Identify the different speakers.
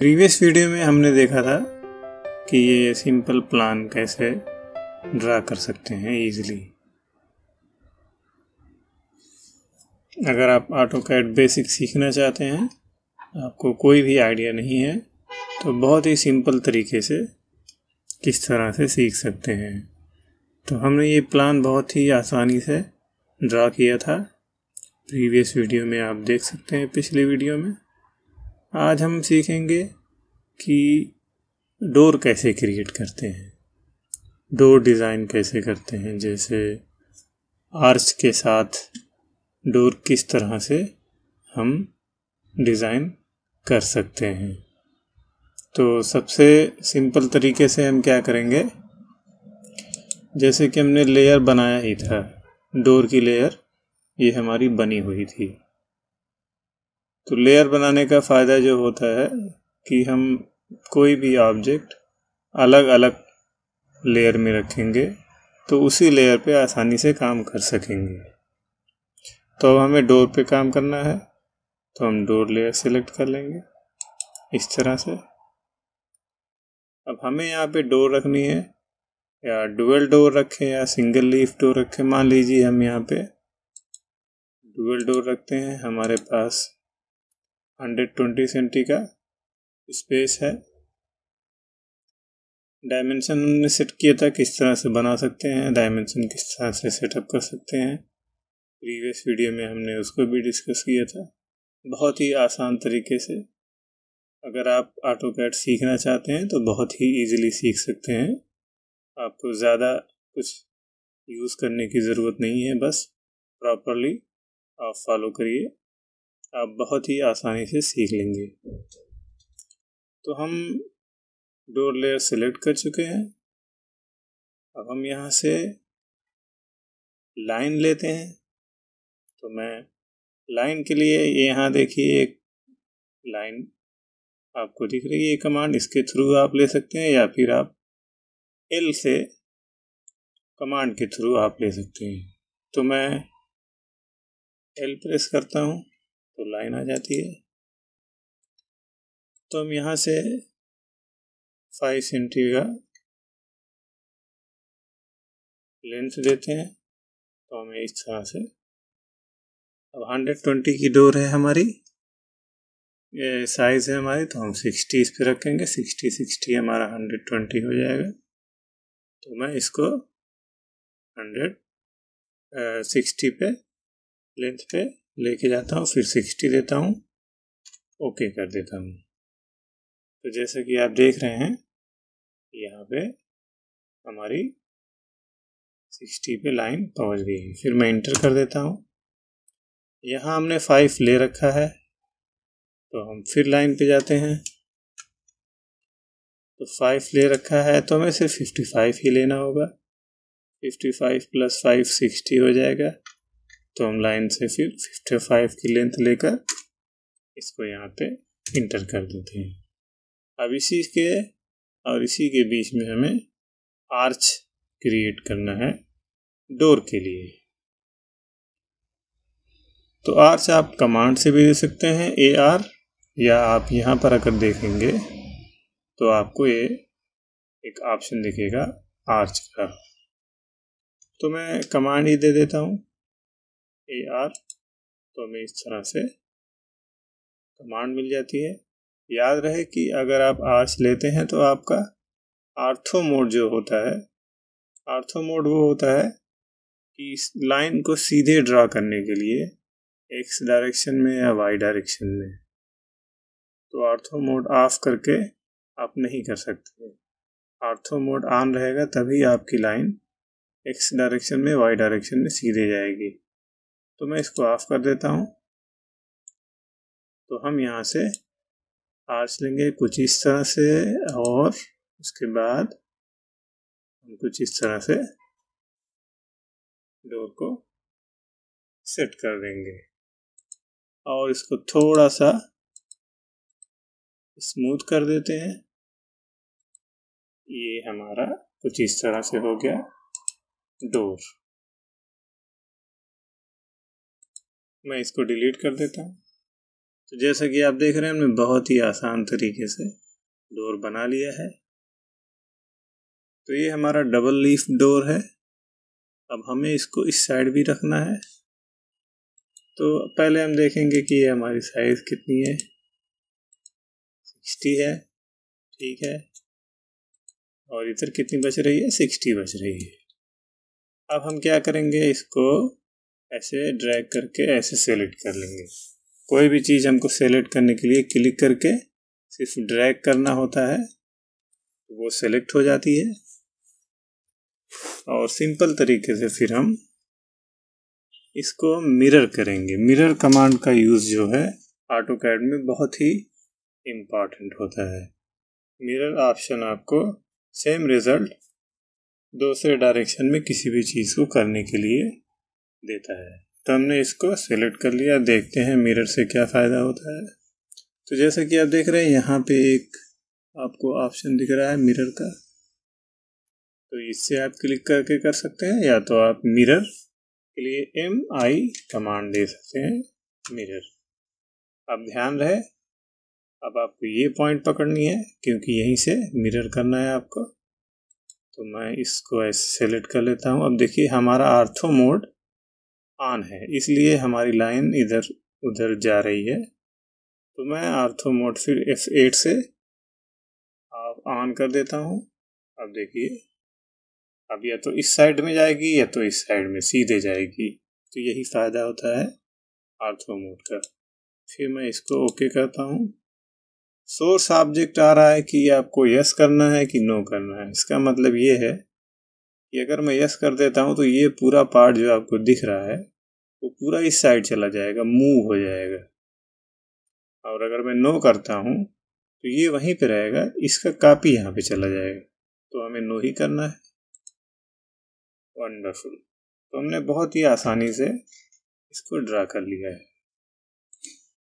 Speaker 1: previous video में हमने देखा था कि ये सिंपल प्लान कैसे ड्रा कर सकते हैं इजीली अगर आप ऑटो कैट बेसिक सीखना चाहते हैं आपको कोई भी आइडिया नहीं है तो बहुत ही सिंपल तरीके से किस तरह से सीख सकते हैं तो हमने ये प्लान बहुत ही आसानी से ड्रा किया था प्रीवियस वीडियो में आप देख सकते हैं पिछले वीडियो में आज हम सीखेंगे कि डोर कैसे क्रिएट करते हैं डोर डिज़ाइन कैसे करते हैं जैसे आर्च के साथ डोर किस तरह से हम डिज़ाइन कर सकते हैं तो सबसे सिंपल तरीके से हम क्या करेंगे जैसे कि हमने लेयर बनाया ही था डोर की लेयर ये हमारी बनी हुई थी तो लेयर बनाने का फ़ायदा जो होता है कि हम कोई भी ऑब्जेक्ट अलग अलग लेयर में रखेंगे तो उसी लेयर पे आसानी से काम कर सकेंगे तो अब हमें डोर पे काम करना है तो हम डोर लेयर सेलेक्ट कर लेंगे इस तरह से अब हमें यहाँ पे डोर रखनी है या डुअल डोर रखें या सिंगल लीफ डोर रखें मान लीजिए हम यहाँ पे डुअल डोर रखते हैं हमारे पास हंड्रेड ट्वेंटी सेंटी का स्पेस है डायमेंशन हमने सेट किया था किस तरह से बना सकते हैं डायमेंशन किस तरह से सेटअप कर सकते हैं प्रीवियस वीडियो में हमने उसको भी डिस्कस किया था बहुत ही आसान तरीके से अगर आप ऑटो कैट सीखना चाहते हैं तो बहुत ही इजीली सीख सकते हैं आपको ज़्यादा कुछ यूज़ करने की ज़रूरत नहीं है बस प्रॉपरली
Speaker 2: आप फॉलो करिए आप बहुत ही आसानी से सीख लेंगे तो हम डोर लेयर सेलेक्ट कर चुके हैं अब हम यहाँ से लाइन लेते हैं तो मैं लाइन के लिए ये यहाँ देखिए एक लाइन
Speaker 1: आपको दिख रही है कमांड इसके थ्रू आप ले सकते हैं या फिर आप एल से
Speaker 2: कमांड के थ्रू आप ले सकते हैं तो मैं एल प्रेस करता हूँ तो लाइन आ जाती है तो हम यहाँ से फाइव सेंटी का लेंथ देते हैं तो हमें इस तरह से अब हंड्रेड ट्वेंटी की डोर है हमारी साइज है हमारी तो हम
Speaker 1: सिक्सटी इस पर रखेंगे सिक्सटी सिक्सटी हमारा हंड्रेड ट्वेंटी हो जाएगा तो मैं
Speaker 2: इसको हंड्रेड सिक्सटी uh, पे लेंथ पे लेके जाता हूँ फिर सिक्सटी देता हूँ ओके कर देता हूँ तो जैसे कि आप देख रहे हैं यहाँ पे हमारी सिक्सटी पे लाइन पहुँच गई फिर मैं इंटर कर देता हूँ
Speaker 1: यहाँ हमने फाइव ले रखा है तो हम फिर लाइन पे जाते हैं तो फाइव ले रखा है तो हमें सिर्फ फिफ्टी फाइव ही लेना होगा fifty five plus five sixty हो जाएगा तो हम लाइन से फिर 55 की लेंथ लेकर इसको यहाँ पे इंटर कर देते हैं
Speaker 2: अब इसी के और इसी के बीच में हमें आर्च क्रिएट करना है डोर के लिए
Speaker 1: तो आर्च आप कमांड से भी दे सकते हैं ए आर या आप यहाँ पर अगर देखेंगे तो आपको ये एक ऑप्शन दिखेगा आर्च का
Speaker 2: तो मैं कमांड ही दे देता हूँ ए आर तो हमें इस तरह से कमांड मिल जाती है याद रहे
Speaker 1: कि अगर आप आर्स लेते हैं तो आपका आर्थो मोड जो होता है आर्थो मोड वो होता है कि इस लाइन को सीधे ड्रा करने के लिए एक्स डायरेक्शन में या वाई डायरेक्शन में तो आर्थो मोड ऑफ करके आप नहीं कर सकते आर्थो मोड ऑन रहेगा तभी आपकी लाइन एक्स डायरेक्शन में वाई डायरेक्शन में सीधे जाएगी तो मैं इसको ऑफ़
Speaker 2: कर देता हूँ तो हम यहाँ से आर्च लेंगे कुछ इस तरह से और उसके बाद हम कुछ इस तरह से डोर को सेट कर देंगे और इसको थोड़ा सा स्मूथ कर देते हैं ये हमारा कुछ इस तरह से हो गया डोर मैं इसको डिलीट कर देता हूँ तो जैसा कि आप देख रहे हैं हमने बहुत ही आसान तरीके से डोर बना लिया है तो ये हमारा डबल लीफ डोर है अब हमें इसको इस साइड भी रखना है
Speaker 1: तो पहले हम देखेंगे कि ये हमारी साइज़ कितनी है सिक्सटी है ठीक है और इधर कितनी बच रही है सिक्सटी बच रही है अब हम क्या करेंगे इसको ऐसे ड्रैग करके ऐसे सेलेक्ट कर लेंगे कोई भी चीज़ हमको सेलेक्ट करने के लिए क्लिक करके सिर्फ ड्रैग करना होता है तो वो सेलेक्ट हो जाती है और सिंपल तरीके से फिर हम इसको मिरर करेंगे मिरर कमांड का यूज़ जो है ऑटो कैड में बहुत ही इम्पॉर्टेंट होता है मिरर ऑप्शन आपको सेम रिज़ल्ट दूसरे डायरेक्शन में किसी भी चीज़ को करने के लिए देता है तो हमने इसको सेलेक्ट कर लिया देखते हैं मिरर से क्या फ़ायदा होता है तो जैसा कि आप देख रहे हैं यहाँ पे एक आपको ऑप्शन दिख रहा है मिरर का तो इससे आप क्लिक करके कर सकते हैं या तो आप मिरर के लिए एम आई कमांड दे सकते हैं मिरर अब ध्यान रहे अब आपको ये पॉइंट पकड़नी है क्योंकि यहीं से मिरर करना है आपको तो मैं इसको ऐसे सेलेक्ट कर लेता हूँ अब देखिए हमारा आर्थो मोड ऑन है इसलिए हमारी लाइन इधर उधर जा रही है तो मैं आर्थो फिर एफ एट से आप ऑन कर देता हूँ अब देखिए अब या तो इस साइड में जाएगी या तो इस साइड में सीधे जाएगी तो यही फ़ायदा होता है आर्थोमोट का फिर मैं इसको ओके करता हूँ सोर्स ऑब्जेक्ट आ रहा है कि आपको यस करना है कि नो करना है इसका मतलब ये है कि अगर मैं यस कर देता हूँ तो ये पूरा पार्ट जो आपको दिख रहा है वो पूरा इस साइड चला जाएगा मूव हो जाएगा और अगर मैं नो करता हूँ तो ये वहीं पे रहेगा इसका कापी यहाँ पे चला जाएगा तो हमें नो ही करना है
Speaker 2: वंडरफुल तो हमने बहुत ही आसानी से इसको ड्रा कर लिया है